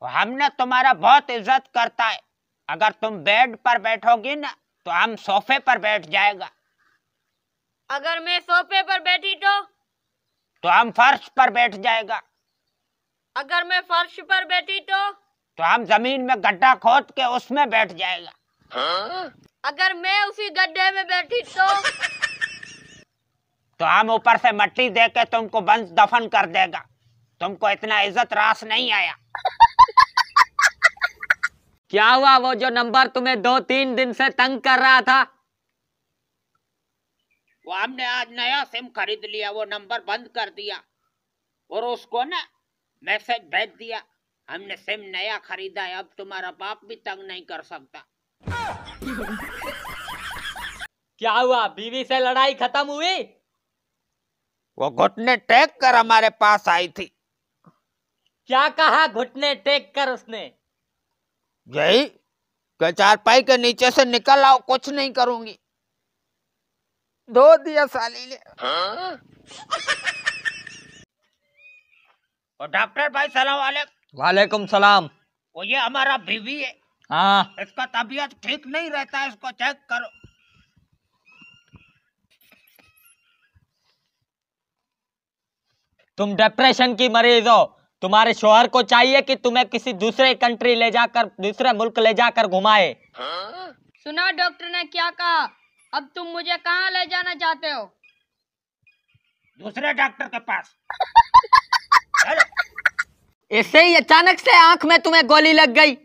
तो हमने तुम्हारा बहुत इज्जत करता है अगर तुम बेड पर बैठोगी ना तो हम सोफे पर बैठ जाएगा अगर मैं सोफे पर बैठी तो तो हम फर्श पर बैठ जाएगा अगर मैं फर्श पर बैठी तो तो हम जमीन में गड्ढा खोद के उसमें बैठ जाएगा हाँ? अगर मैं उसी गड्ढे में बैठी तो तो हम ऊपर से मट्टी दे के तुमको बंस दफन कर देगा तुमको इतना इज्जत रास नहीं आया क्या हुआ वो जो नंबर तुम्हें दो तीन दिन से तंग कर रहा था वो हमने आज नया सिम खरीद लिया वो नंबर बंद कर दिया और उसको ना मैसेज भेज दिया हमने सिम नया खरीदा है अब तुम्हारा बाप भी तंग नहीं कर सकता क्या हुआ बीवी से लड़ाई खत्म हुई वो घुटने टेक कर हमारे पास आई थी क्या कहा घुटने टेक कर उसने यही कि चारपाई के नीचे से निकल आओ कुछ नहीं करूंगी धो दिया साली ने हाँ? और डॉक्टर भाई सलाम वाले वालेकुम सलाम वो ये हमारा बीवी है हाँ इसका तबीयत ठीक नहीं रहता है इसको चेक करो तुम डिप्रेशन की मरीज हो तुम्हारे शोहर को चाहिए कि तुम्हें किसी दूसरे कंट्री ले जाकर दूसरे मुल्क ले जाकर घुमाए सुना डॉक्टर ने क्या कहा अब तुम मुझे कहाँ ले जाना चाहते हो दूसरे डॉक्टर के पास ऐसे ही अचानक से आंख में तुम्हें गोली लग गई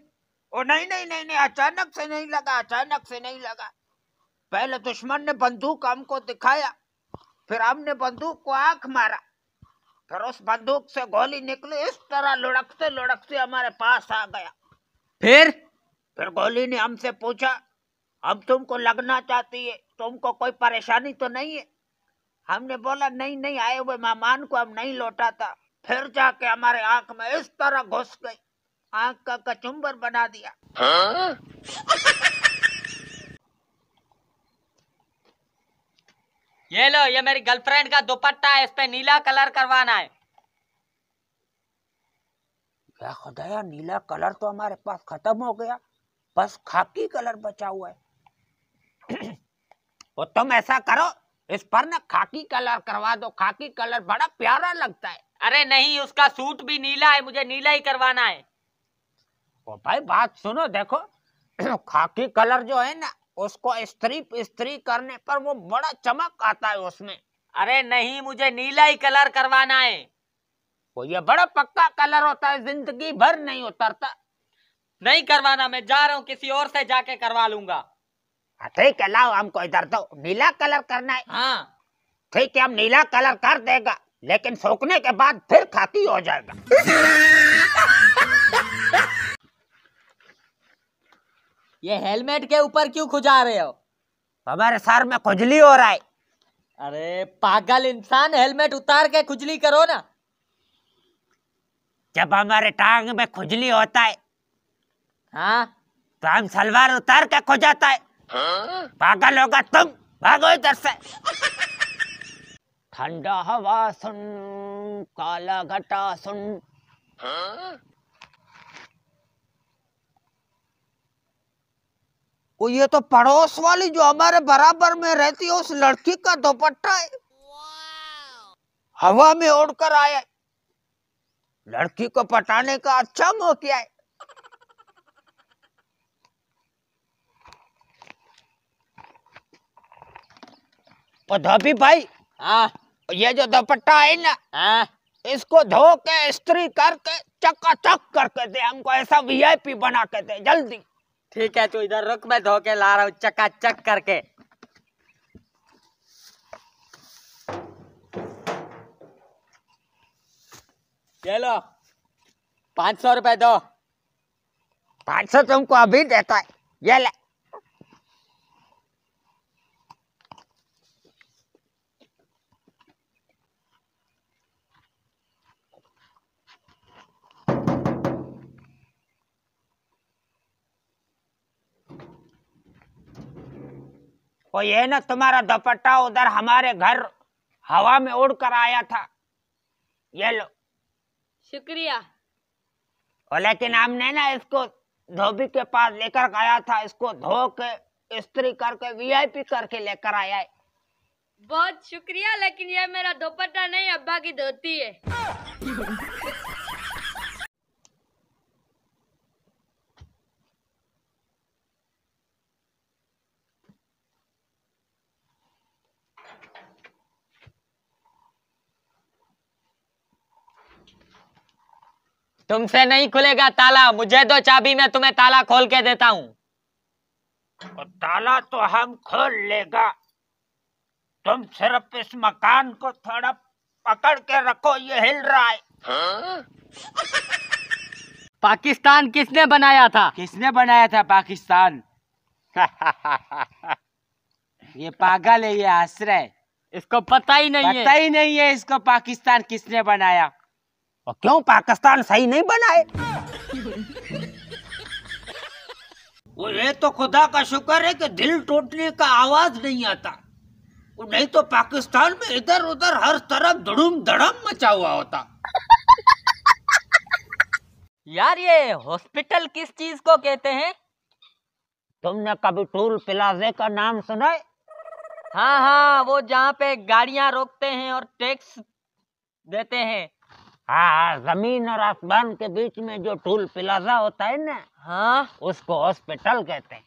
ओ नहीं नहीं नहीं नहीं अचानक से नहीं लगा अचानक से नहीं लगा पहले दुश्मन ने बंदूक हमको दिखाया फिर हमने बंदूक को आंख मारा फिर उस बंदूक से गोली निकली इस तरह लुढ़कते लुढ़कते हमारे पास आ गया फिर फिर गोली ने हमसे पूछा हम तुमको लगना चाहती है तुमको कोई परेशानी तो नहीं है हमने बोला नहीं नहीं आए हुए मेहमान को हम नहीं लौटा था फिर जाके हमारे आंख में इस तरह घुस गई आंख का कचुम्बर बना दिया हाँ? ये लो ये मेरी गर्लफ्रेंड का दुपट्टा है इस पे नीला कलर करवाना है क्या खुदाया नीला कलर तो हमारे पास खत्म हो गया बस खाकी कलर बचा हुआ है वो तुम ऐसा करो इस पर ना खाकी कलर करवा दो खाकी कलर बड़ा प्यारा लगता है अरे नहीं उसका सूट भी नीला है मुझे नीला ही करवाना है ओ भाई बात सुनो देखो खाकी कलर जो है ना उसको स्त्री स्त्री करने पर वो बड़ा चमक आता है उसमें अरे नहीं मुझे नीला ही कलर करवाना है वो ये बड़ा पक्का कलर होता है जिंदगी भर नहीं उतरता नहीं करवाना मैं जा रहा हूँ किसी और से जाके करवा लूंगा हाँ, ठीक है लाओ हमको इधर दो तो, नीला कलर करना है हाँ ठीक है हम नीला कलर कर देगा लेकिन सोखने के बाद फिर खाती हो जाएगा ये हेलमेट के ऊपर क्यों खुजा रहे हो हमारे सर में खुजली हो रहा है अरे पागल इंसान हेलमेट उतार के खुजली करो ना जब हमारे टांग में खुजली होता है हाँ तो हम सलवार उतार के खुजाता है हाँ? पागल होगा तुम भागो इधर से ठंडा हवा सुन काला घटा सुन हाँ? वो ये तो पड़ोस वाली जो हमारे बराबर में रहती है उस लड़की का दोपट्टा है हवा में उड़कर आया लड़की को पटाने का अच्छा मौका है धोबी भाई आ? हाँ। ये जो दोपट्टा है ना हाँ। इसको धो के स्त्री करके चक्का चक करके दे हमको ऐसा वीआईपी बना के दे जल्दी ठीक है तू इधर रुक मैं धो के ला रहा हूँ चक करके ये लो पांच सौ रुपए दो पांच सौ तुमको तो अभी देता है ये ले वो ये ना तुम्हारा दुपट्टा उधर हमारे घर हवा में उड़ कर आया था ये लो शुक्रिया और लेकिन हमने ना इसको धोबी के पास लेकर गया था इसको धो के स्त्री करके वीआईपी करके लेकर आया है बहुत शुक्रिया लेकिन यह मेरा दोपट्टा नहीं अब्बा की धोती है तुमसे नहीं खुलेगा ताला मुझे दो चाबी मैं तुम्हें ताला खोल के देता हूँ ताला तो हम खोल लेगा तुम सिर्फ इस मकान को थोड़ा पकड़ के रखो ये हिल रहा है पाकिस्तान किसने बनाया था किसने बनाया था पाकिस्तान ये पागल है ये आश्रय इसको पता ही नहीं पता है। ही नहीं है इसको पाकिस्तान किसने बनाया और क्यों पाकिस्तान सही नहीं बनाए ये तो खुदा का शुक्र है कि दिल टूटने का आवाज नहीं आता नहीं तो पाकिस्तान में इधर उधर हर तरफ धड़ुम धड़म मचा हुआ होता यार ये हॉस्पिटल किस चीज को कहते हैं तुमने कभी टूल प्लाजे का नाम सुना है हाँ हाँ वो जहाँ पे गाड़ियां रोकते हैं और टैक्स देते हैं हाँ, हाँ जमीन और आसमान के बीच में जो टूल प्लाजा होता है ना हाँ उसको हॉस्पिटल कहते हैं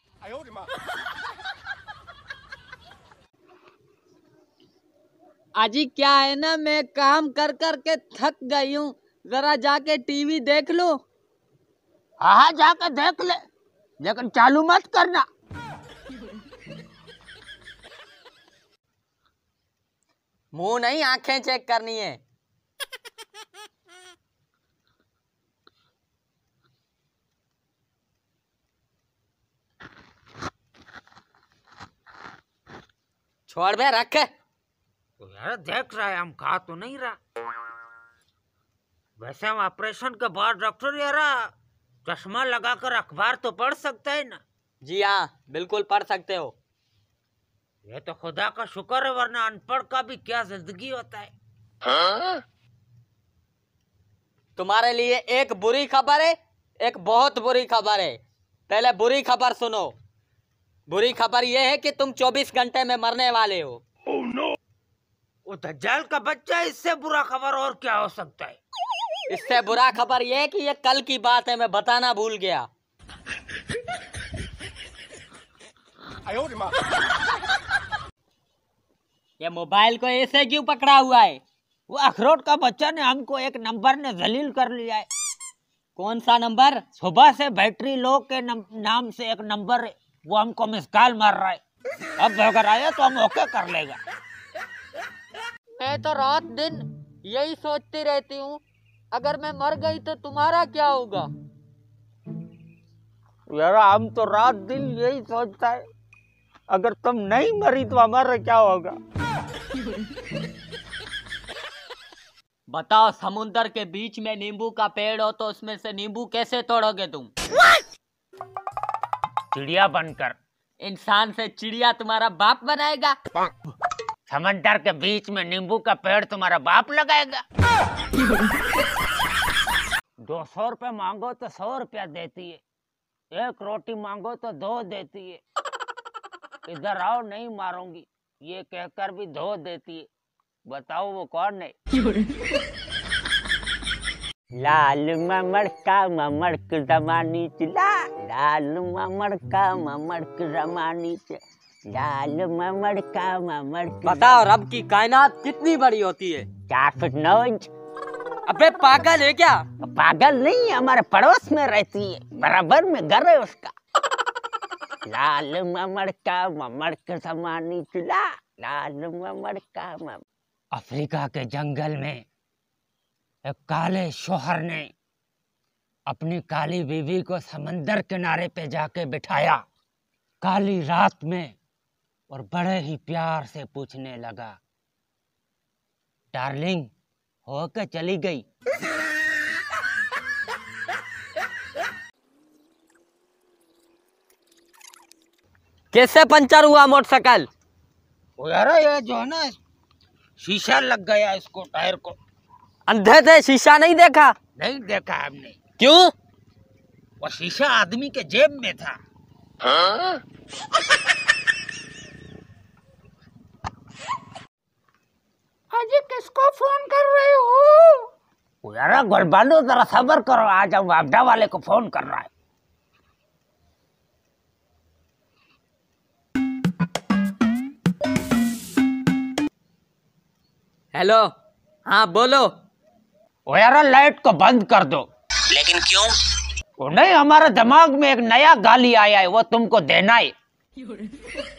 आजी क्या है ना मैं काम कर कर के थक गई हूँ जरा जाके टीवी देख लो हाँ, हाँ जाके देख ले लेकिन चालू मत करना मुंह नहीं आंखें चेक करनी है छोड़ बे रख तो यार देख रहा है हम खा तो नहीं रहा वैसे हम ऑपरेशन के बाद डॉक्टर यार चश्मा लगाकर अखबार तो पढ़ सकते है ना जी हाँ बिल्कुल पढ़ सकते हो ये तो खुदा का शुक्र है वरना अनपढ़ का भी क्या जिंदगी होता है हा? तुम्हारे लिए एक बुरी खबर है एक बहुत बुरी खबर है पहले बुरी खबर सुनो बुरी खबर यह है कि तुम 24 घंटे में मरने वाले हो oh, no. वो दज्जाल तो का बच्चा इससे बुरा खबर और क्या हो सकता है इससे बुरा खबर यह है कि ये कल की बात है मैं बताना भूल गया ये मोबाइल को ऐसे क्यों पकड़ा हुआ है वो अखरोट का बच्चा ने हमको एक नंबर ने जलील कर लिया है कौन सा नंबर सुबह से बैटरी लो के नाम से एक नंबर वो हमको मिसकाल मार रहा है अब अगर आया तो हम ओके कर लेगा मैं तो रात दिन यही सोचती रहती हूँ अगर मैं मर गई तो तुम्हारा क्या होगा यार हम तो रात दिन यही सोचता है अगर तुम नहीं मरी तो हमारा क्या होगा बताओ समुंदर के बीच में नींबू का पेड़ हो तो उसमें से नींबू कैसे तोड़ोगे तुम What? चिड़िया बनकर इंसान से चिड़िया तुम्हारा बाप बनाएगा समंदर के बीच में नींबू का पेड़ तुम्हारा बाप लगाएगा दो सौ रूपये मांगो तो सौ रुपया देती है एक रोटी मांगो तो दो देती है इधर आओ नहीं मारूंगी ये कहकर भी धो देती है बताओ वो कौन है लाल ममड़ का ममड़ जमानी चिला लाल ममड़का ममड़क रमानी से लाल ममड़का ममड़क बताओ रब की कायनात कितनी बड़ी होती है चार फुट नौ इंच अबे पागल है क्या पागल नहीं हमारे पड़ोस में रहती है बराबर में घर है उसका लाल ममड़का ममड़क समानी चुला लाल ममड़का मम अफ्रीका के जंगल में एक काले शोहर ने अपनी काली बीवी को समंदर किनारे पे जाके बिठाया काली रात में और बड़े ही प्यार से पूछने लगा डार्लिंग होकर चली गई कैसे पंचर हुआ मोटरसाइकिल ये जो है ना शीशा लग गया इसको टायर को अंधे थे शीशा नहीं देखा नहीं देखा हमने क्यों वो शीशा आदमी के जेब में था हाँ? किसको फोन कर रहे हो यार गुलबानो जरा सबर करो आज हम वापडा वाले को फोन कर रहा है हेलो हाँ बोलो वो यार लाइट को बंद कर दो लेकिन क्यों नहीं हमारे दिमाग में एक नया गाली आया है वो तुमको देना है